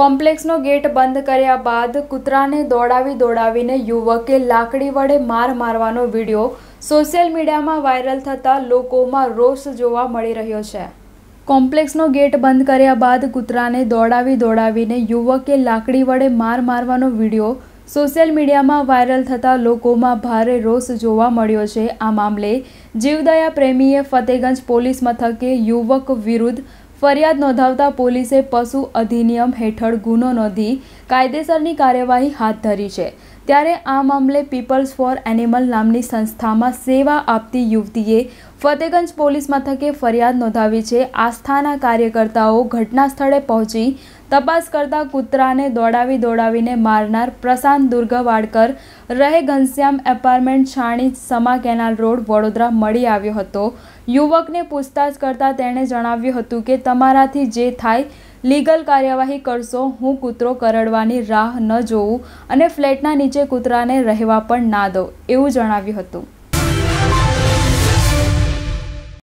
કોમ્પ્લેક્સનો gate બંધ કર્યા બાદ કૂતરાને દોડાવી દોડાવીને યુવકે લાકડી વડે માર મારવાનો વિડીયો સોશિયલ મીડિયામાં વાયરલ થતાં લોકોમાં રોષ જોવા મળી રહ્યો છે કોમ્પ્લેક્સનો ગેટ બંધ કર્યા બાદ કૂતરાને દોડાવી દોડાવીને યુવકે લાકડી વડે માર મારવાનો વિડીયો સોશિયલ મીડિયામાં વાયરલ થતાં લોકોમાં ભારે રોષ જોવા મળ્યો છે આ મામલે જીવદયા પ્રેમીએ ફતેગંજ પોલીસ મથકે યુવક વિરુદ્ધ ફરિયાદ નોંધાવતા પોલીસે પશુ અધિનિયમ હેઠળ ગુનો નોંધી કાયદેસરની કાર્યવાહી હાથ ધરી છે ત્યારે આ મામલે પીપલ્સ ફોર એનિમલ નામની સંસ્થામાં સેવા આપતી યુવતીએ ફતેગંજ પોલીસ મથકે ફરિયાદ નોંધાવી છે આસ્થાના કાર્યકર્તાઓ ઘટના સ્થળે પહોંચી તપાસ કરતા કૂતરાને દોડાવી દોડાવીને મારનાર પ્રશાંત દુર્ગવાડકર રહે Ghanshyam apartment Chhani Sama canal road Vadodara મળી આવ્યો હતો યુવકને પૂછતાછ કરતાં તેણે જણાવ્યું હતું કે તમારાથી જે થાય લીગલ કાર્યવાહી કરશો હું કૂતરો કરડવાની રાહ ન જોઉં અને ફ્લેટના નીચે કૂતરાને રહેવા પણ ના દઉં એવું જણાવ્યું હતું